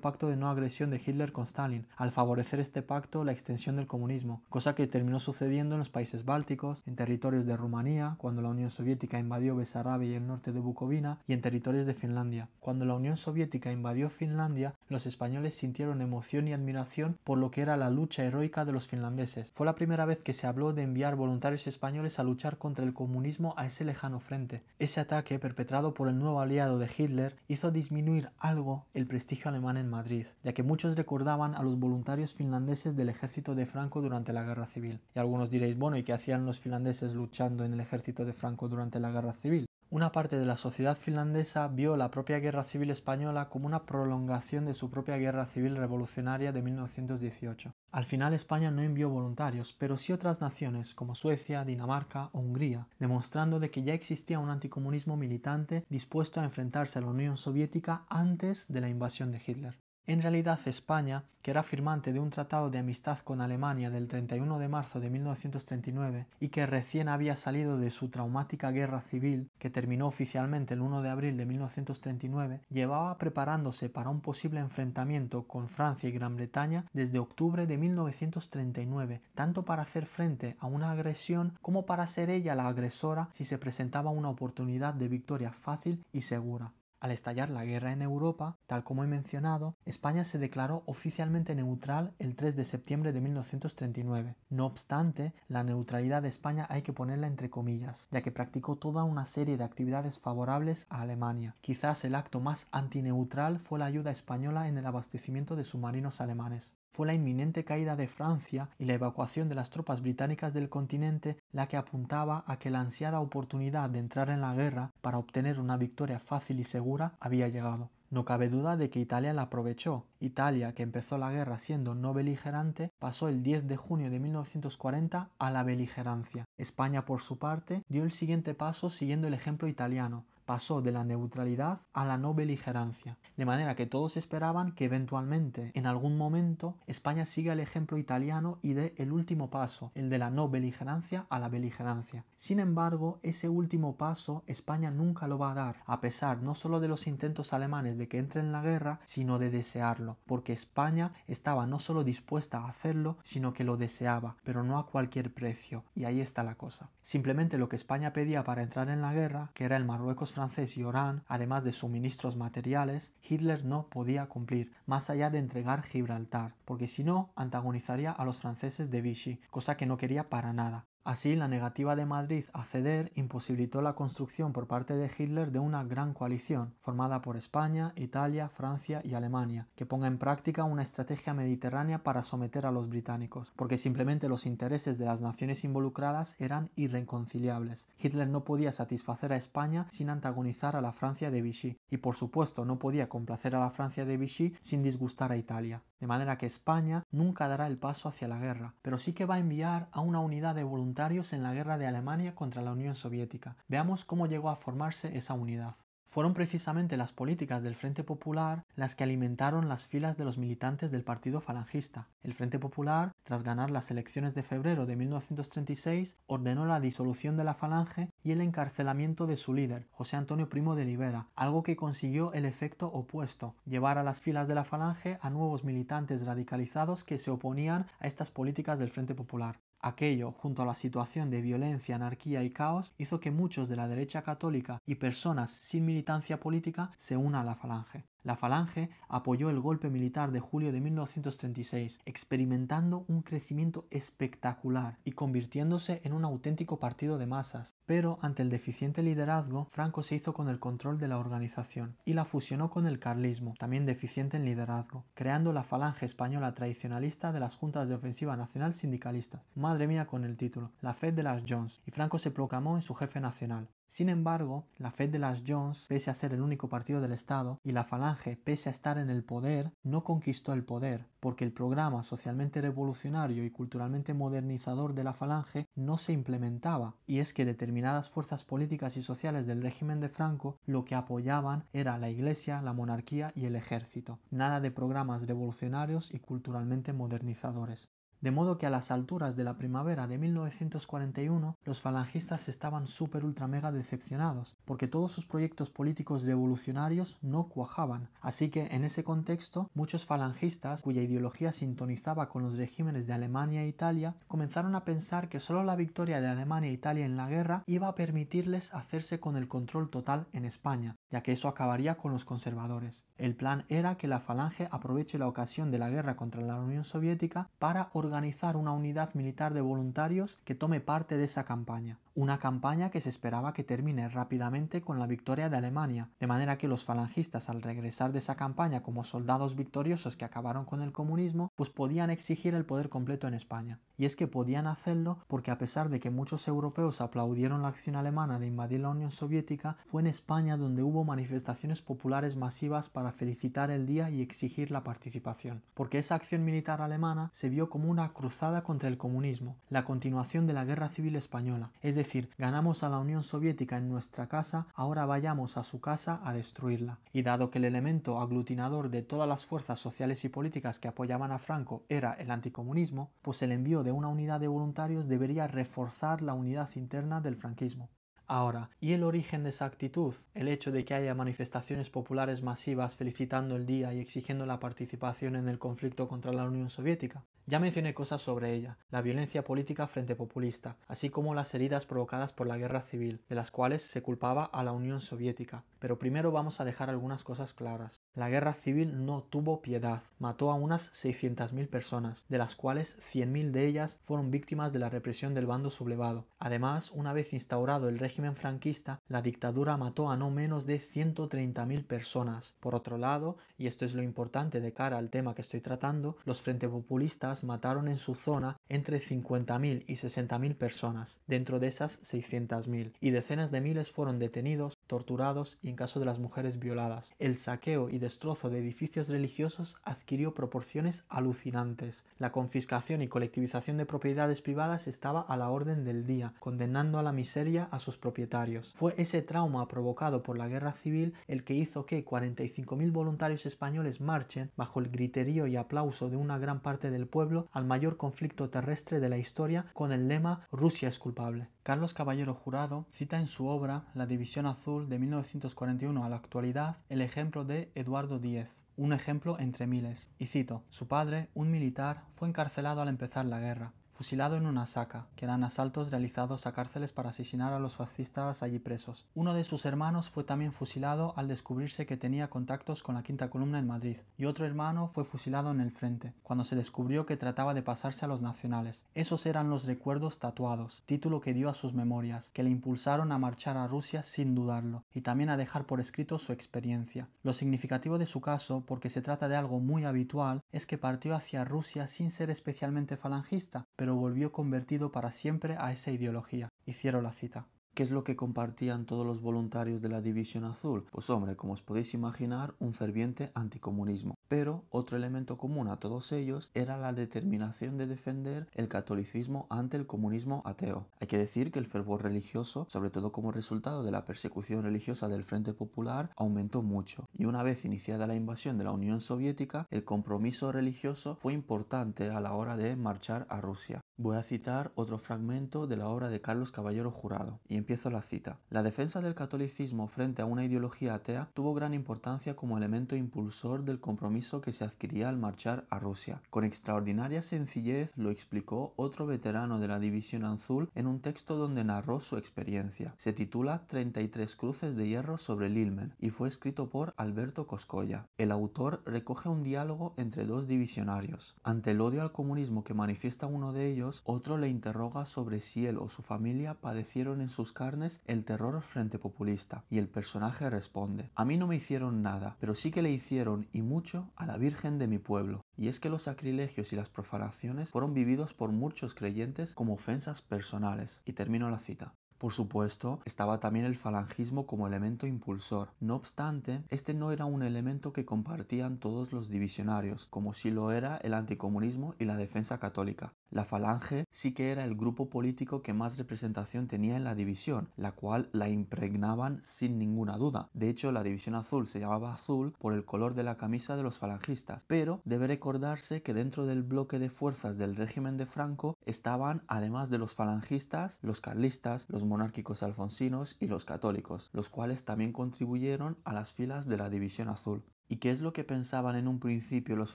pacto de no agresión de Hitler con Stalin, al favorecer este pacto la extensión del comunismo, cosa que terminó sucediendo en los países bálticos, en territorios de Rumanía, cuando la Unión Soviética invadió Besarabia y el norte de Bucovina, y en territorios de Finlandia. Cuando la Unión Soviética invadió Finlandia, los españoles sintieron emoción y admiración por lo que era la lucha heroica de los finlandeses. Fue la primera vez que se habló de enviar voluntarios españoles a luchar contra el comunismo a ese lejano frente. Ese ataque, perpetrado por el nuevo aliado de Hitler, hizo disminuir disminuir algo el prestigio alemán en Madrid, ya que muchos recordaban a los voluntarios finlandeses del ejército de Franco durante la guerra civil. Y algunos diréis, bueno, ¿y qué hacían los finlandeses luchando en el ejército de Franco durante la guerra civil? Una parte de la sociedad finlandesa vio la propia guerra civil española como una prolongación de su propia guerra civil revolucionaria de 1918. Al final España no envió voluntarios, pero sí otras naciones como Suecia, Dinamarca o Hungría, demostrando de que ya existía un anticomunismo militante dispuesto a enfrentarse a la Unión Soviética antes de la invasión de Hitler. En realidad España, que era firmante de un tratado de amistad con Alemania del 31 de marzo de 1939 y que recién había salido de su traumática guerra civil, que terminó oficialmente el 1 de abril de 1939, llevaba preparándose para un posible enfrentamiento con Francia y Gran Bretaña desde octubre de 1939, tanto para hacer frente a una agresión como para ser ella la agresora si se presentaba una oportunidad de victoria fácil y segura. Al estallar la guerra en Europa, tal como he mencionado, España se declaró oficialmente neutral el 3 de septiembre de 1939. No obstante, la neutralidad de España hay que ponerla entre comillas, ya que practicó toda una serie de actividades favorables a Alemania. Quizás el acto más antineutral fue la ayuda española en el abastecimiento de submarinos alemanes fue la inminente caída de Francia y la evacuación de las tropas británicas del continente la que apuntaba a que la ansiada oportunidad de entrar en la guerra para obtener una victoria fácil y segura había llegado. No cabe duda de que Italia la aprovechó. Italia, que empezó la guerra siendo no beligerante, pasó el 10 de junio de 1940 a la beligerancia. España, por su parte, dio el siguiente paso siguiendo el ejemplo italiano pasó de la neutralidad a la no beligerancia, de manera que todos esperaban que eventualmente, en algún momento, España siga el ejemplo italiano y dé el último paso, el de la no beligerancia a la beligerancia. Sin embargo, ese último paso España nunca lo va a dar, a pesar no solo de los intentos alemanes de que entre en la guerra, sino de desearlo, porque España estaba no solo dispuesta a hacerlo, sino que lo deseaba, pero no a cualquier precio, y ahí está la cosa. Simplemente lo que España pedía para entrar en la guerra, que era el Marruecos francés y Oran, además de suministros materiales, Hitler no podía cumplir, más allá de entregar Gibraltar, porque si no, antagonizaría a los franceses de Vichy, cosa que no quería para nada. Así, la negativa de Madrid a ceder imposibilitó la construcción por parte de Hitler de una gran coalición, formada por España, Italia, Francia y Alemania, que ponga en práctica una estrategia mediterránea para someter a los británicos, porque simplemente los intereses de las naciones involucradas eran irreconciliables. Hitler no podía satisfacer a España sin antagonizar a la Francia de Vichy, y por supuesto no podía complacer a la Francia de Vichy sin disgustar a Italia de manera que España nunca dará el paso hacia la guerra, pero sí que va a enviar a una unidad de voluntarios en la guerra de Alemania contra la Unión Soviética. Veamos cómo llegó a formarse esa unidad fueron precisamente las políticas del Frente Popular las que alimentaron las filas de los militantes del Partido Falangista. El Frente Popular, tras ganar las elecciones de febrero de 1936, ordenó la disolución de la Falange y el encarcelamiento de su líder, José Antonio Primo de Libera, algo que consiguió el efecto opuesto, llevar a las filas de la Falange a nuevos militantes radicalizados que se oponían a estas políticas del Frente Popular. Aquello, junto a la situación de violencia, anarquía y caos, hizo que muchos de la derecha católica y personas sin militancia política se unan a la falange la Falange apoyó el golpe militar de julio de 1936, experimentando un crecimiento espectacular y convirtiéndose en un auténtico partido de masas. Pero ante el deficiente liderazgo, Franco se hizo con el control de la organización y la fusionó con el carlismo, también deficiente en liderazgo, creando la Falange Española Tradicionalista de las Juntas de Ofensiva Nacional Sindicalistas. Madre mía con el título, la Fed de las Jones, y Franco se proclamó en su jefe nacional. Sin embargo, la Fed de las Jones, pese a ser el único partido del Estado, y la Falange, pese a estar en el poder, no conquistó el poder, porque el programa socialmente revolucionario y culturalmente modernizador de la Falange no se implementaba, y es que determinadas fuerzas políticas y sociales del régimen de Franco lo que apoyaban era la Iglesia, la monarquía y el ejército, nada de programas revolucionarios y culturalmente modernizadores de modo que a las alturas de la primavera de 1941 los falangistas estaban súper ultra mega decepcionados, porque todos sus proyectos políticos revolucionarios no cuajaban, así que en ese contexto muchos falangistas cuya ideología sintonizaba con los regímenes de Alemania e Italia comenzaron a pensar que solo la victoria de Alemania e Italia en la guerra iba a permitirles hacerse con el control total en España, ya que eso acabaría con los conservadores. El plan era que la Falange aproveche la ocasión de la guerra contra la Unión Soviética para organizar una unidad militar de voluntarios que tome parte de esa campaña una campaña que se esperaba que termine rápidamente con la victoria de Alemania, de manera que los falangistas al regresar de esa campaña como soldados victoriosos que acabaron con el comunismo, pues podían exigir el poder completo en España. Y es que podían hacerlo porque a pesar de que muchos europeos aplaudieron la acción alemana de invadir la Unión Soviética, fue en España donde hubo manifestaciones populares masivas para felicitar el día y exigir la participación, porque esa acción militar alemana se vio como una cruzada contra el comunismo, la continuación de la Guerra Civil Española, es decir, decir, ganamos a la Unión Soviética en nuestra casa, ahora vayamos a su casa a destruirla. Y dado que el elemento aglutinador de todas las fuerzas sociales y políticas que apoyaban a Franco era el anticomunismo, pues el envío de una unidad de voluntarios debería reforzar la unidad interna del franquismo. Ahora, ¿y el origen de esa actitud? El hecho de que haya manifestaciones populares masivas felicitando el día y exigiendo la participación en el conflicto contra la Unión Soviética. Ya mencioné cosas sobre ella, la violencia política frente populista, así como las heridas provocadas por la guerra civil, de las cuales se culpaba a la Unión Soviética. Pero primero vamos a dejar algunas cosas claras. La guerra civil no tuvo piedad, mató a unas 600.000 personas, de las cuales 100.000 de ellas fueron víctimas de la represión del bando sublevado. Además, una vez instaurado el régimen franquista, la dictadura mató a no menos de 130.000 personas. Por otro lado, y esto es lo importante de cara al tema que estoy tratando, los frente populistas mataron en su zona entre 50.000 y 60.000 personas, dentro de esas 600.000, y decenas de miles fueron detenidos torturados y en caso de las mujeres violadas. El saqueo y destrozo de edificios religiosos adquirió proporciones alucinantes. La confiscación y colectivización de propiedades privadas estaba a la orden del día, condenando a la miseria a sus propietarios. Fue ese trauma provocado por la guerra civil el que hizo que 45.000 voluntarios españoles marchen, bajo el griterío y aplauso de una gran parte del pueblo, al mayor conflicto terrestre de la historia con el lema Rusia es culpable. Carlos Caballero Jurado cita en su obra La División Azul de 1941 a la actualidad el ejemplo de Eduardo Díez, un ejemplo entre miles. Y cito, su padre, un militar, fue encarcelado al empezar la guerra fusilado en una saca, que eran asaltos realizados a cárceles para asesinar a los fascistas allí presos. Uno de sus hermanos fue también fusilado al descubrirse que tenía contactos con la quinta columna en Madrid, y otro hermano fue fusilado en el frente, cuando se descubrió que trataba de pasarse a los nacionales. Esos eran los recuerdos tatuados, título que dio a sus memorias, que le impulsaron a marchar a Rusia sin dudarlo, y también a dejar por escrito su experiencia. Lo significativo de su caso, porque se trata de algo muy habitual, es que partió hacia Rusia sin ser especialmente falangista, pero volvió convertido para siempre a esa ideología. Hicieron la cita. ¿Qué es lo que compartían todos los voluntarios de la División Azul? Pues hombre, como os podéis imaginar, un ferviente anticomunismo. Pero otro elemento común a todos ellos era la determinación de defender el catolicismo ante el comunismo ateo. Hay que decir que el fervor religioso, sobre todo como resultado de la persecución religiosa del Frente Popular, aumentó mucho. Y una vez iniciada la invasión de la Unión Soviética, el compromiso religioso fue importante a la hora de marchar a Rusia. Voy a citar otro fragmento de la obra de Carlos Caballero Jurado, y empiezo la cita. La defensa del catolicismo frente a una ideología atea tuvo gran importancia como elemento impulsor del compromiso que se adquiría al marchar a Rusia. Con extraordinaria sencillez lo explicó otro veterano de la División Azul en un texto donde narró su experiencia. Se titula 33 cruces de hierro sobre el y fue escrito por Alberto Coscoya. El autor recoge un diálogo entre dos divisionarios. Ante el odio al comunismo que manifiesta uno de ellos, otro le interroga sobre si él o su familia padecieron en sus carnes el terror frente populista, y el personaje responde, a mí no me hicieron nada, pero sí que le hicieron y mucho a la Virgen de mi pueblo. Y es que los sacrilegios y las profanaciones fueron vividos por muchos creyentes como ofensas personales. Y termino la cita. Por supuesto, estaba también el falangismo como elemento impulsor. No obstante, este no era un elemento que compartían todos los divisionarios, como si lo era el anticomunismo y la defensa católica. La falange sí que era el grupo político que más representación tenía en la división, la cual la impregnaban sin ninguna duda. De hecho, la división azul se llamaba azul por el color de la camisa de los falangistas, pero debe recordarse que dentro del bloque de fuerzas del régimen de Franco estaban, además de los falangistas, los carlistas, los monárquicos alfonsinos y los católicos, los cuales también contribuyeron a las filas de la División Azul. ¿Y qué es lo que pensaban en un principio los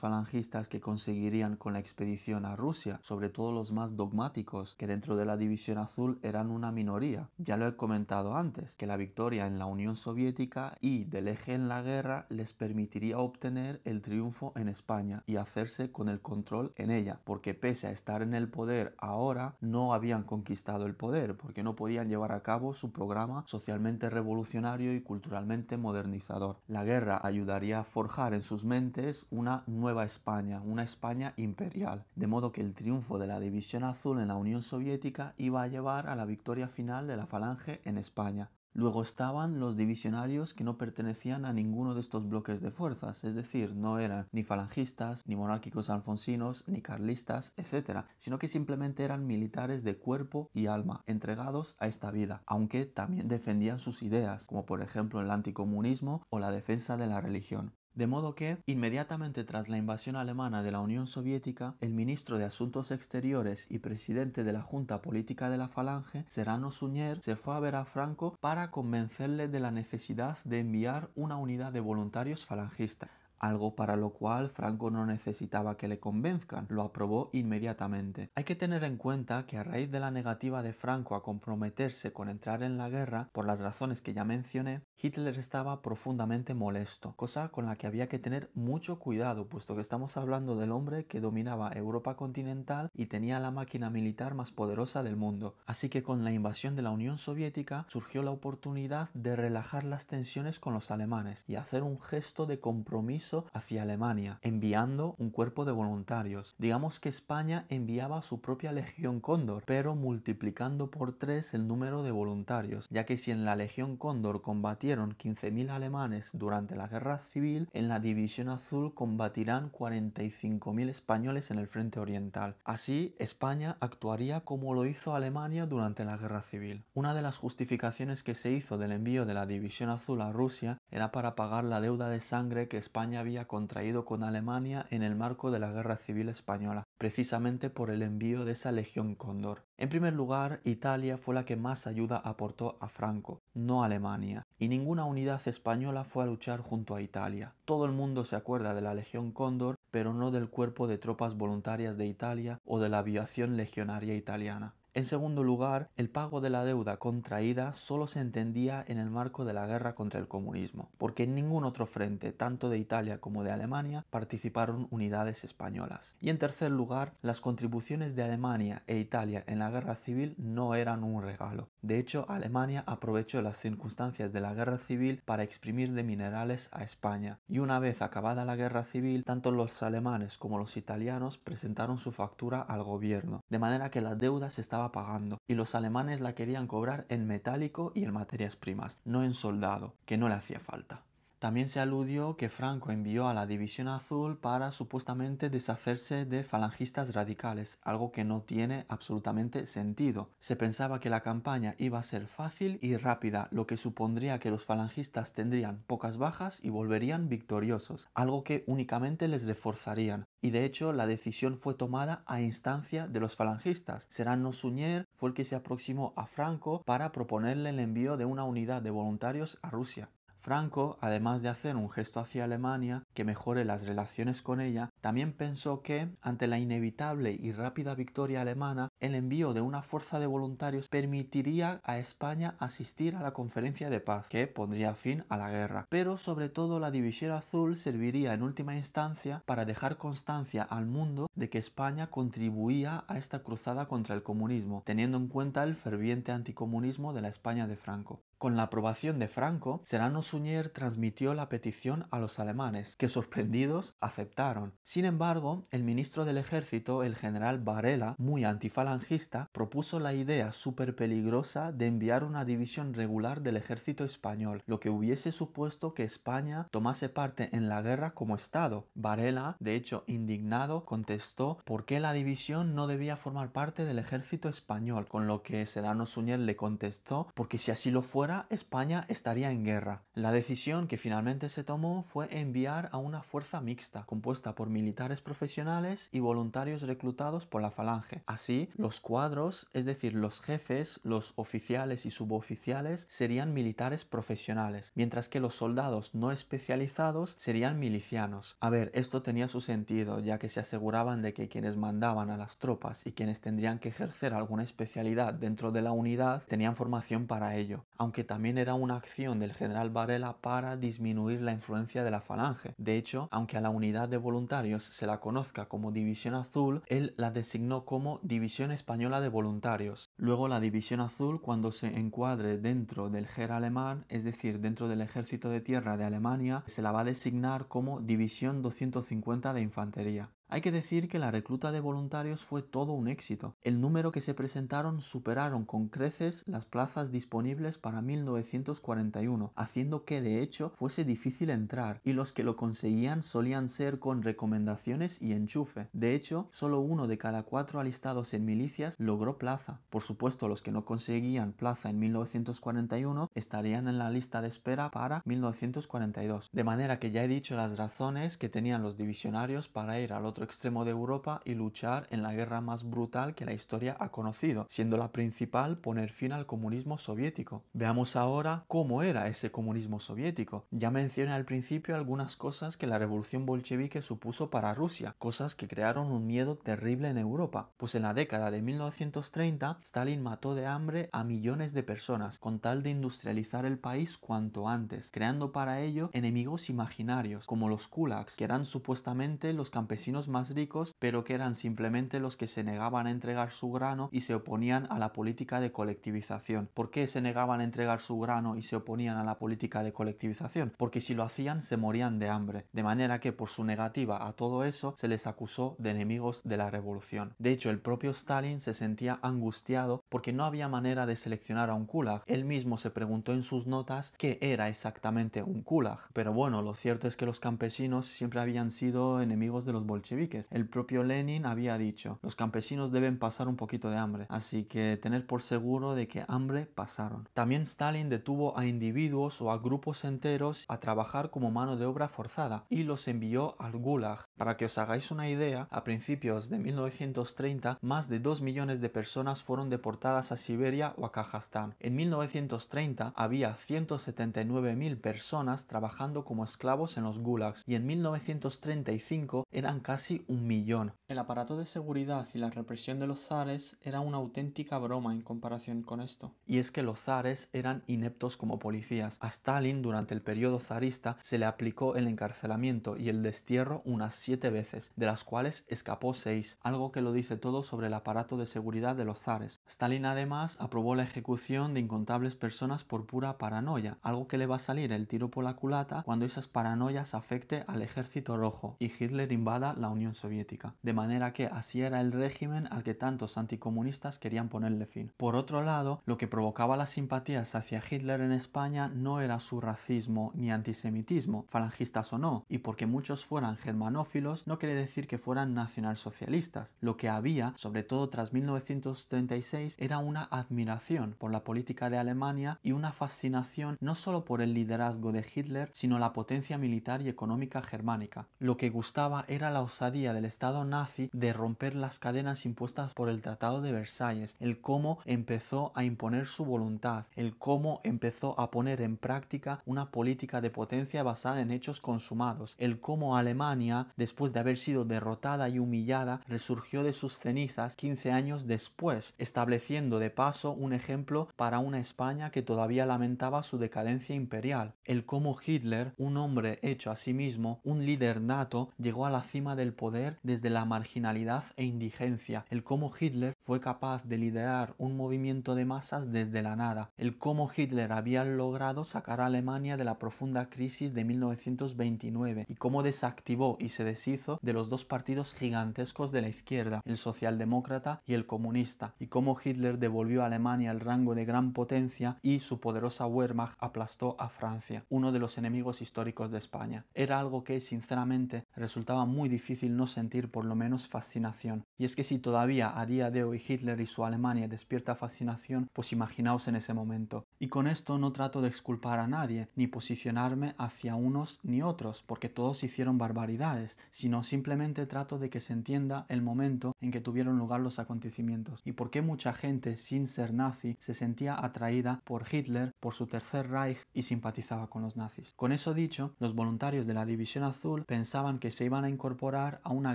falangistas que conseguirían con la expedición a Rusia, sobre todo los más dogmáticos, que dentro de la División Azul eran una minoría? Ya lo he comentado antes, que la victoria en la Unión Soviética y del eje en la guerra les permitiría obtener el triunfo en España y hacerse con el control en ella, porque pese a estar en el poder ahora, no habían conquistado el poder, porque no podían llevar a cabo su programa socialmente revolucionario y culturalmente modernizador. La guerra ayudaría forjar en sus mentes una nueva España, una España imperial, de modo que el triunfo de la División Azul en la Unión Soviética iba a llevar a la victoria final de la Falange en España. Luego estaban los divisionarios que no pertenecían a ninguno de estos bloques de fuerzas, es decir, no eran ni falangistas, ni monárquicos alfonsinos, ni carlistas, etc., sino que simplemente eran militares de cuerpo y alma, entregados a esta vida, aunque también defendían sus ideas, como por ejemplo el anticomunismo o la defensa de la religión. De modo que, inmediatamente tras la invasión alemana de la Unión Soviética, el ministro de Asuntos Exteriores y presidente de la Junta Política de la Falange, Serrano Suñer, se fue a ver a Franco para convencerle de la necesidad de enviar una unidad de voluntarios falangistas algo para lo cual Franco no necesitaba que le convenzcan, lo aprobó inmediatamente. Hay que tener en cuenta que a raíz de la negativa de Franco a comprometerse con entrar en la guerra, por las razones que ya mencioné, Hitler estaba profundamente molesto, cosa con la que había que tener mucho cuidado, puesto que estamos hablando del hombre que dominaba Europa continental y tenía la máquina militar más poderosa del mundo. Así que con la invasión de la Unión Soviética surgió la oportunidad de relajar las tensiones con los alemanes y hacer un gesto de compromiso hacia Alemania, enviando un cuerpo de voluntarios. Digamos que España enviaba su propia Legión Cóndor, pero multiplicando por tres el número de voluntarios, ya que si en la Legión Cóndor combatieron 15.000 alemanes durante la Guerra Civil, en la División Azul combatirán 45.000 españoles en el frente oriental. Así, España actuaría como lo hizo Alemania durante la Guerra Civil. Una de las justificaciones que se hizo del envío de la División Azul a Rusia era para pagar la deuda de sangre que España había contraído con Alemania en el marco de la Guerra Civil Española, precisamente por el envío de esa Legión Cóndor. En primer lugar, Italia fue la que más ayuda aportó a Franco, no Alemania, y ninguna unidad española fue a luchar junto a Italia. Todo el mundo se acuerda de la Legión Cóndor, pero no del cuerpo de tropas voluntarias de Italia o de la aviación legionaria italiana. En segundo lugar, el pago de la deuda contraída solo se entendía en el marco de la guerra contra el comunismo, porque en ningún otro frente, tanto de Italia como de Alemania, participaron unidades españolas. Y en tercer lugar, las contribuciones de Alemania e Italia en la guerra civil no eran un regalo. De hecho, Alemania aprovechó las circunstancias de la guerra civil para exprimir de minerales a España, y una vez acabada la guerra civil, tanto los alemanes como los italianos presentaron su factura al gobierno, de manera que la deuda se estaba pagando y los alemanes la querían cobrar en metálico y en materias primas, no en soldado, que no le hacía falta. También se aludió que Franco envió a la División Azul para supuestamente deshacerse de falangistas radicales, algo que no tiene absolutamente sentido. Se pensaba que la campaña iba a ser fácil y rápida, lo que supondría que los falangistas tendrían pocas bajas y volverían victoriosos, algo que únicamente les reforzarían. Y de hecho, la decisión fue tomada a instancia de los falangistas. Serán Suñer fue el que se aproximó a Franco para proponerle el envío de una unidad de voluntarios a Rusia. Franco, además de hacer un gesto hacia Alemania que mejore las relaciones con ella, también pensó que, ante la inevitable y rápida victoria alemana, el envío de una fuerza de voluntarios permitiría a España asistir a la conferencia de paz, que pondría fin a la guerra. Pero sobre todo la división azul serviría en última instancia para dejar constancia al mundo de que España contribuía a esta cruzada contra el comunismo, teniendo en cuenta el ferviente anticomunismo de la España de Franco. Con la aprobación de Franco, Serrano Suñer transmitió la petición a los alemanes, que sorprendidos aceptaron. Sin embargo, el ministro del ejército, el general Varela, muy antifalangista, propuso la idea súper peligrosa de enviar una división regular del ejército español, lo que hubiese supuesto que España tomase parte en la guerra como Estado. Varela, de hecho indignado, contestó por qué la división no debía formar parte del ejército español, con lo que Serrano Suñer le contestó porque si así lo fuera, España estaría en guerra. La decisión que finalmente se tomó fue enviar a una fuerza mixta, compuesta por militares profesionales y voluntarios reclutados por la falange. Así, los cuadros, es decir, los jefes, los oficiales y suboficiales, serían militares profesionales, mientras que los soldados no especializados serían milicianos. A ver, esto tenía su sentido, ya que se aseguraban de que quienes mandaban a las tropas y quienes tendrían que ejercer alguna especialidad dentro de la unidad tenían formación para ello, aunque también era una acción del general Varela para disminuir la influencia de la falange. De hecho, aunque a la unidad de voluntarios se la conozca como División Azul, él la designó como División Española de Voluntarios. Luego la División Azul, cuando se encuadre dentro del GER alemán, es decir, dentro del Ejército de Tierra de Alemania, se la va a designar como División 250 de Infantería. Hay que decir que la recluta de voluntarios fue todo un éxito. El número que se presentaron superaron con creces las plazas disponibles para 1941, haciendo que de hecho fuese difícil entrar, y los que lo conseguían solían ser con recomendaciones y enchufe. De hecho, solo uno de cada cuatro alistados en milicias logró plaza. Por supuesto, los que no conseguían plaza en 1941 estarían en la lista de espera para 1942. De manera que ya he dicho las razones que tenían los divisionarios para ir al otro extremo de Europa y luchar en la guerra más brutal que la historia ha conocido, siendo la principal poner fin al comunismo soviético. Veamos ahora cómo era ese comunismo soviético. Ya mencioné al principio algunas cosas que la revolución bolchevique supuso para Rusia, cosas que crearon un miedo terrible en Europa, pues en la década de 1930 Stalin mató de hambre a millones de personas con tal de industrializar el país cuanto antes, creando para ello enemigos imaginarios como los kulaks, que eran supuestamente los campesinos más ricos, pero que eran simplemente los que se negaban a entregar su grano y se oponían a la política de colectivización. ¿Por qué se negaban a entregar su grano y se oponían a la política de colectivización? Porque si lo hacían se morían de hambre, de manera que por su negativa a todo eso se les acusó de enemigos de la revolución. De hecho, el propio Stalin se sentía angustiado porque no había manera de seleccionar a un Kulag. Él mismo se preguntó en sus notas qué era exactamente un Kulag. Pero bueno, lo cierto es que los campesinos siempre habían sido enemigos de los bolcheviques el propio Lenin había dicho, los campesinos deben pasar un poquito de hambre, así que tener por seguro de que hambre pasaron. También Stalin detuvo a individuos o a grupos enteros a trabajar como mano de obra forzada y los envió al Gulag. Para que os hagáis una idea, a principios de 1930 más de 2 millones de personas fueron deportadas a Siberia o a Kazajstán. En 1930 había 179.000 personas trabajando como esclavos en los Gulags y en 1935 eran casi un millón. El aparato de seguridad y la represión de los zares era una auténtica broma en comparación con esto. Y es que los zares eran ineptos como policías. A Stalin durante el periodo zarista se le aplicó el encarcelamiento y el destierro unas siete veces, de las cuales escapó seis, algo que lo dice todo sobre el aparato de seguridad de los zares. Stalin además aprobó la ejecución de incontables personas por pura paranoia, algo que le va a salir el tiro por la culata cuando esas paranoias afecte al ejército rojo y Hitler invada la Unión Soviética, de manera que así era el régimen al que tantos anticomunistas querían ponerle fin. Por otro lado, lo que provocaba las simpatías hacia Hitler en España no era su racismo ni antisemitismo, falangistas o no, y porque muchos fueran germanófilos no quiere decir que fueran nacionalsocialistas. Lo que había, sobre todo tras 1936, era una admiración por la política de Alemania y una fascinación no solo por el liderazgo de Hitler, sino la potencia militar y económica germánica. Lo que gustaba era la día del Estado nazi de romper las cadenas impuestas por el Tratado de Versalles, el cómo empezó a imponer su voluntad, el cómo empezó a poner en práctica una política de potencia basada en hechos consumados, el cómo Alemania, después de haber sido derrotada y humillada, resurgió de sus cenizas 15 años después, estableciendo de paso un ejemplo para una España que todavía lamentaba su decadencia imperial, el cómo Hitler, un hombre hecho a sí mismo, un líder nato, llegó a la cima del poder desde la marginalidad e indigencia, el cómo Hitler fue capaz de liderar un movimiento de masas desde la nada, el cómo Hitler había logrado sacar a Alemania de la profunda crisis de 1929 y cómo desactivó y se deshizo de los dos partidos gigantescos de la izquierda, el socialdemócrata y el comunista, y cómo Hitler devolvió a Alemania el rango de gran potencia y su poderosa Wehrmacht aplastó a Francia, uno de los enemigos históricos de España. Era algo que, sinceramente, resultaba muy difícil no sentir por lo menos fascinación. Y es que si todavía a día de hoy Hitler y su Alemania despierta fascinación, pues imaginaos en ese momento. Y con esto no trato de exculpar a nadie, ni posicionarme hacia unos ni otros, porque todos hicieron barbaridades, sino simplemente trato de que se entienda el momento en que tuvieron lugar los acontecimientos y por qué mucha gente, sin ser nazi, se sentía atraída por Hitler, por su Tercer Reich y simpatizaba con los nazis. Con eso dicho, los voluntarios de la División Azul pensaban que se iban a incorporar a una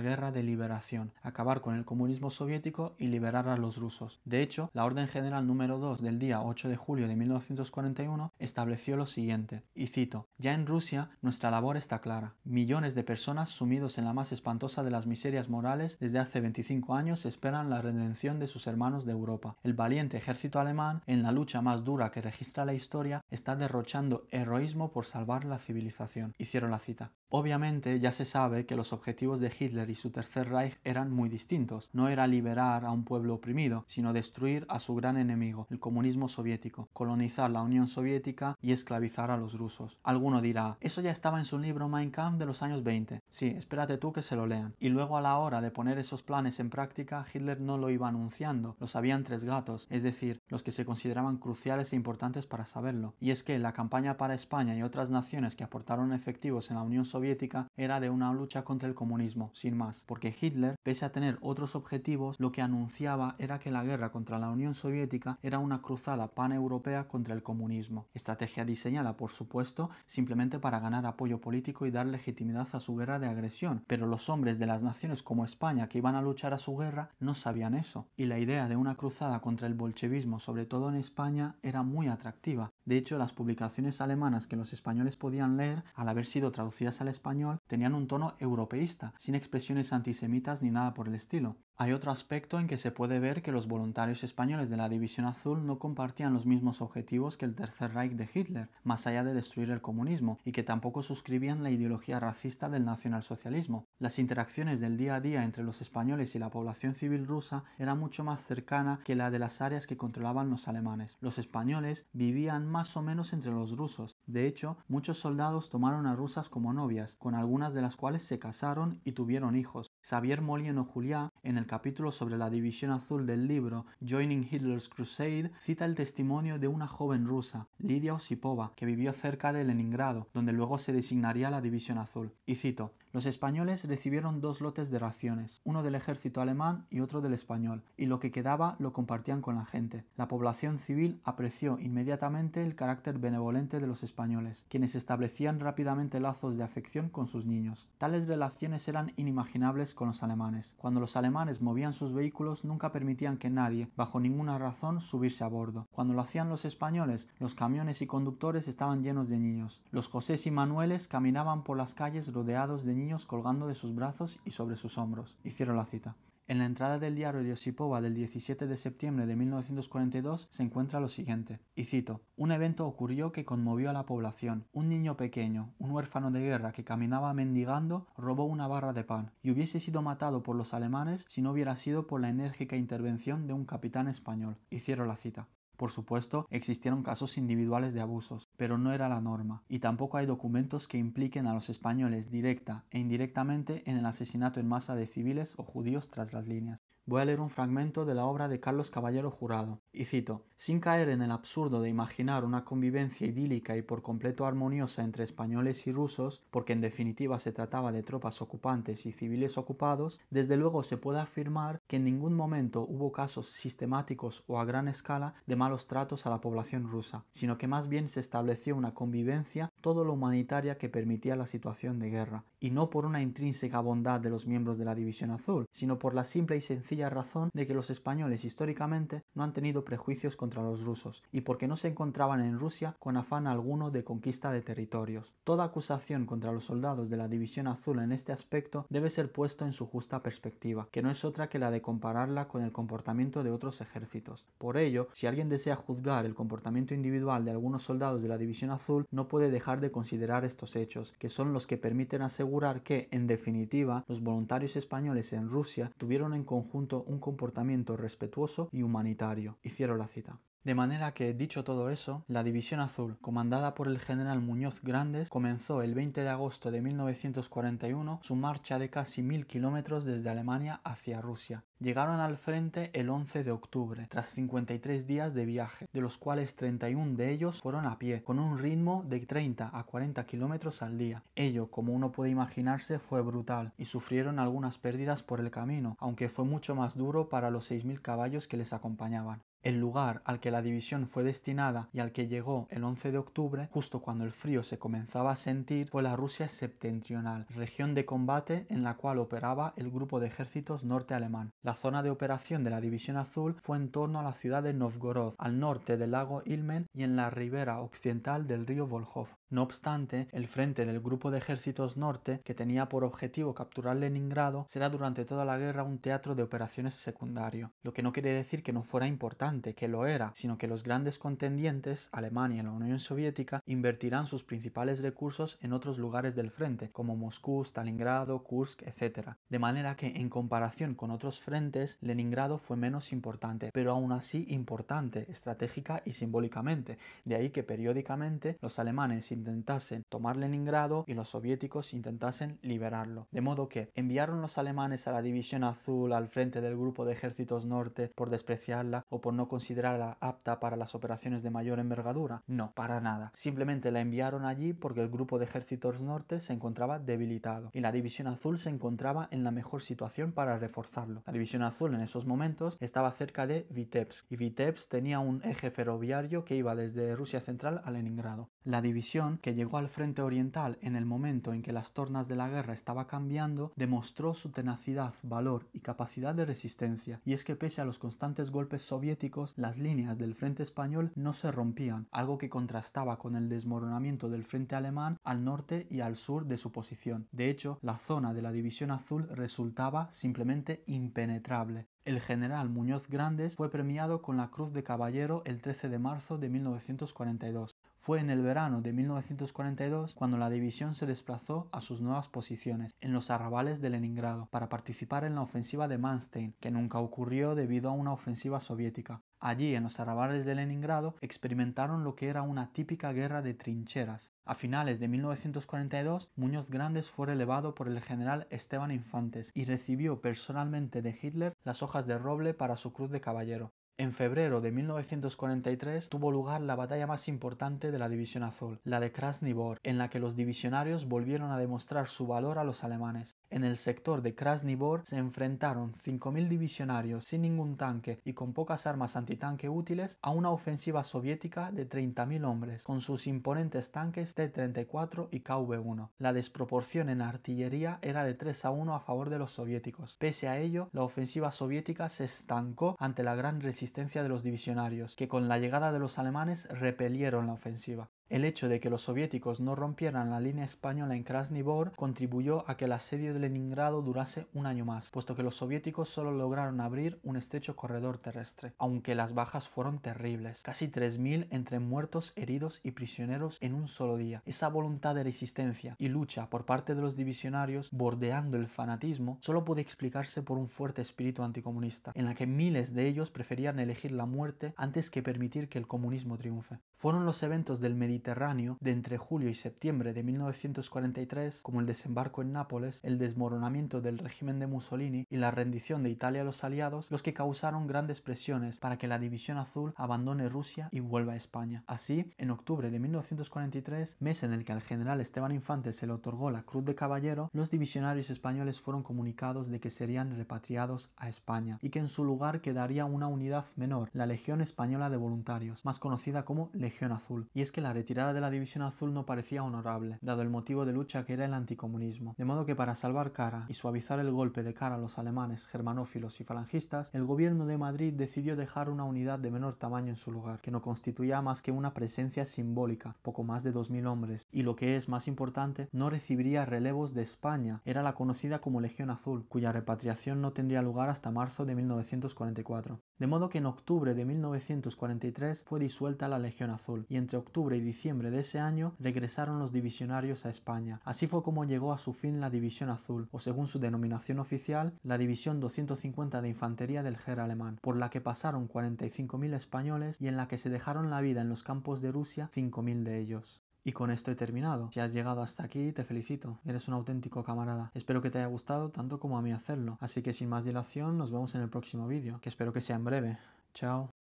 guerra de liberación, acabar con el comunismo soviético y liberar a los rusos. De hecho, la Orden General número 2 del día 8 de julio de 1941 estableció lo siguiente, y cito, Ya en Rusia nuestra labor está clara. Millones de personas sumidos en la más espantosa de las miserias morales desde hace 25 años esperan la redención de sus hermanos de Europa. El valiente ejército alemán, en la lucha más dura que registra la historia, está derrochando heroísmo por salvar la civilización. Hicieron la cita. Obviamente ya se sabe que los objetivos de Hitler y su Tercer Reich eran muy distintos. No era liberar a un pueblo oprimido, sino destruir a su gran enemigo, el comunismo soviético, colonizar la Unión Soviética y esclavizar a los rusos. Alguno dirá, eso ya estaba en su libro Mein Kampf de los años 20. Sí, espérate tú que se lo lean. Y luego a la hora de poner esos planes en práctica, Hitler no lo iba anunciando, lo sabían tres gatos, es decir, los que se consideraban cruciales e importantes para saberlo. Y es que la campaña para España y otras naciones que aportaron efectivos en la Unión Soviética era de una lucha contra el comunismo sin más, porque Hitler, pese a tener otros objetivos, lo que anunciaba era que la guerra contra la Unión Soviética era una cruzada paneuropea contra el comunismo, estrategia diseñada, por supuesto, simplemente para ganar apoyo político y dar legitimidad a su guerra de agresión, pero los hombres de las naciones como España que iban a luchar a su guerra no sabían eso, y la idea de una cruzada contra el bolchevismo, sobre todo en España, era muy atractiva. De hecho, las publicaciones alemanas que los españoles podían leer, al haber sido traducidas al español, tenían un tono europeísta, sin expresiones antisemitas ni nada por el estilo. Hay otro aspecto en que se puede ver que los voluntarios españoles de la División Azul no compartían los mismos objetivos que el Tercer Reich de Hitler, más allá de destruir el comunismo, y que tampoco suscribían la ideología racista del nacionalsocialismo. Las interacciones del día a día entre los españoles y la población civil rusa era mucho más cercana que la de las áreas que controlaban los alemanes. Los españoles vivían más o menos entre los rusos. De hecho, muchos soldados tomaron a rusas como novias, con algunas de las cuales se casaron y tuvieron hijos. Xavier Molino Juliá, en el capítulo sobre la división azul del libro Joining Hitler's Crusade cita el testimonio de una joven rusa, Lidia Osipova, que vivió cerca de Leningrado, donde luego se designaría la división azul. Y cito, los españoles recibieron dos lotes de raciones, uno del ejército alemán y otro del español, y lo que quedaba lo compartían con la gente. La población civil apreció inmediatamente el carácter benevolente de los españoles, quienes establecían rápidamente lazos de afección con sus niños. Tales relaciones eran inimaginables con los alemanes. Cuando los alemanes movían sus vehículos nunca permitían que nadie, bajo ninguna razón, subirse a bordo. Cuando lo hacían los españoles, los camiones y conductores estaban llenos de niños. Los José y Manueles caminaban por las calles rodeados de niños colgando de sus brazos y sobre sus hombros. Hicieron la cita. En la entrada del diario de Osipova del 17 de septiembre de 1942 se encuentra lo siguiente, y cito, Un evento ocurrió que conmovió a la población. Un niño pequeño, un huérfano de guerra que caminaba mendigando, robó una barra de pan, y hubiese sido matado por los alemanes si no hubiera sido por la enérgica intervención de un capitán español. Hicieron la cita. Por supuesto, existieron casos individuales de abusos, pero no era la norma, y tampoco hay documentos que impliquen a los españoles directa e indirectamente en el asesinato en masa de civiles o judíos tras las líneas voy a leer un fragmento de la obra de Carlos Caballero Jurado, y cito, Sin caer en el absurdo de imaginar una convivencia idílica y por completo armoniosa entre españoles y rusos, porque en definitiva se trataba de tropas ocupantes y civiles ocupados, desde luego se puede afirmar que en ningún momento hubo casos sistemáticos o a gran escala de malos tratos a la población rusa, sino que más bien se estableció una convivencia todo lo humanitaria que permitía la situación de guerra, y no por una intrínseca bondad de los miembros de la División Azul, sino por la simple y sencilla razón de que los españoles históricamente no han tenido prejuicios contra los rusos, y porque no se encontraban en Rusia con afán alguno de conquista de territorios. Toda acusación contra los soldados de la División Azul en este aspecto debe ser puesto en su justa perspectiva, que no es otra que la de compararla con el comportamiento de otros ejércitos. Por ello, si alguien desea juzgar el comportamiento individual de algunos soldados de la División Azul, no puede dejar de considerar estos hechos, que son los que permiten asegurar que, en definitiva, los voluntarios españoles en Rusia tuvieron en conjunto un comportamiento respetuoso y humanitario. Hicieron la cita. De manera que, dicho todo eso, la División Azul, comandada por el general Muñoz Grandes, comenzó el 20 de agosto de 1941 su marcha de casi mil kilómetros desde Alemania hacia Rusia. Llegaron al frente el 11 de octubre, tras 53 días de viaje, de los cuales 31 de ellos fueron a pie, con un ritmo de 30 a 40 kilómetros al día. Ello, como uno puede imaginarse, fue brutal, y sufrieron algunas pérdidas por el camino, aunque fue mucho más duro para los 6.000 caballos que les acompañaban. El lugar al que la división fue destinada y al que llegó el 11 de octubre, justo cuando el frío se comenzaba a sentir, fue la Rusia septentrional, región de combate en la cual operaba el grupo de ejércitos norte alemán. La zona de operación de la División Azul fue en torno a la ciudad de Novgorod, al norte del lago Ilmen y en la ribera occidental del río Volkhov. No obstante, el frente del grupo de ejércitos norte, que tenía por objetivo capturar Leningrado, será durante toda la guerra un teatro de operaciones secundario, lo que no quiere decir que no fuera importante que lo era, sino que los grandes contendientes, Alemania y la Unión Soviética, invertirán sus principales recursos en otros lugares del frente, como Moscú, Stalingrado, Kursk, etc. De manera que, en comparación con otros frentes, Leningrado fue menos importante, pero aún así importante, estratégica y simbólicamente. De ahí que periódicamente los alemanes intentasen tomar Leningrado y los soviéticos intentasen liberarlo. De modo que enviaron los alemanes a la División Azul al frente del grupo de ejércitos norte por despreciarla o por no no considerada apta para las operaciones de mayor envergadura? No, para nada. Simplemente la enviaron allí porque el grupo de ejércitos norte se encontraba debilitado y la División Azul se encontraba en la mejor situación para reforzarlo. La División Azul en esos momentos estaba cerca de Vitebsk y Vitebsk tenía un eje ferroviario que iba desde Rusia Central a Leningrado. La división, que llegó al frente oriental en el momento en que las tornas de la guerra estaba cambiando, demostró su tenacidad, valor y capacidad de resistencia, y es que pese a los constantes golpes soviéticos las líneas del frente español no se rompían, algo que contrastaba con el desmoronamiento del frente alemán al norte y al sur de su posición. De hecho, la zona de la División Azul resultaba simplemente impenetrable. El general Muñoz Grandes fue premiado con la Cruz de Caballero el 13 de marzo de 1942. Fue en el verano de 1942 cuando la división se desplazó a sus nuevas posiciones en los arrabales de Leningrado para participar en la ofensiva de Manstein, que nunca ocurrió debido a una ofensiva soviética. Allí, en los arrabales de Leningrado, experimentaron lo que era una típica guerra de trincheras. A finales de 1942, Muñoz Grandes fue relevado por el general Esteban Infantes y recibió personalmente de Hitler las hojas de roble para su cruz de caballero. En febrero de 1943 tuvo lugar la batalla más importante de la División Azul, la de Krasnivor, en la que los divisionarios volvieron a demostrar su valor a los alemanes. En el sector de Krasnivor se enfrentaron 5.000 divisionarios sin ningún tanque y con pocas armas antitanque útiles a una ofensiva soviética de 30.000 hombres, con sus imponentes tanques T-34 y KV-1. La desproporción en artillería era de 3 a 1 a favor de los soviéticos. Pese a ello, la ofensiva soviética se estancó ante la gran resistencia de los divisionarios, que con la llegada de los alemanes repelieron la ofensiva. El hecho de que los soviéticos no rompieran la línea española en Krasnivor contribuyó a que el asedio de Leningrado durase un año más, puesto que los soviéticos solo lograron abrir un estrecho corredor terrestre, aunque las bajas fueron terribles, casi 3.000 entre muertos, heridos y prisioneros en un solo día. Esa voluntad de resistencia y lucha por parte de los divisionarios, bordeando el fanatismo, solo puede explicarse por un fuerte espíritu anticomunista, en la que miles de ellos preferían elegir la muerte antes que permitir que el comunismo triunfe. Fueron los eventos del Mediterráneo Mediterráneo de entre julio y septiembre de 1943, como el desembarco en Nápoles, el desmoronamiento del régimen de Mussolini y la rendición de Italia a los aliados, los que causaron grandes presiones para que la División Azul abandone Rusia y vuelva a España. Así, en octubre de 1943, mes en el que al general Esteban Infante se le otorgó la Cruz de Caballero, los divisionarios españoles fueron comunicados de que serían repatriados a España y que en su lugar quedaría una unidad menor, la Legión Española de Voluntarios, más conocida como Legión Azul. Y es que la retirada retirada de la División Azul no parecía honorable, dado el motivo de lucha que era el anticomunismo. De modo que para salvar cara y suavizar el golpe de cara a los alemanes, germanófilos y falangistas, el gobierno de Madrid decidió dejar una unidad de menor tamaño en su lugar, que no constituía más que una presencia simbólica, poco más de 2.000 hombres, y lo que es más importante, no recibiría relevos de España, era la conocida como Legión Azul, cuya repatriación no tendría lugar hasta marzo de 1944. De modo que en octubre de 1943 fue disuelta la Legión Azul, y entre octubre y de ese año regresaron los divisionarios a España. Así fue como llegó a su fin la División Azul, o según su denominación oficial, la División 250 de Infantería del Ger alemán, por la que pasaron 45.000 españoles y en la que se dejaron la vida en los campos de Rusia 5.000 de ellos. Y con esto he terminado. Si has llegado hasta aquí, te felicito. Eres un auténtico camarada. Espero que te haya gustado tanto como a mí hacerlo. Así que sin más dilación, nos vemos en el próximo vídeo, que espero que sea en breve. Chao.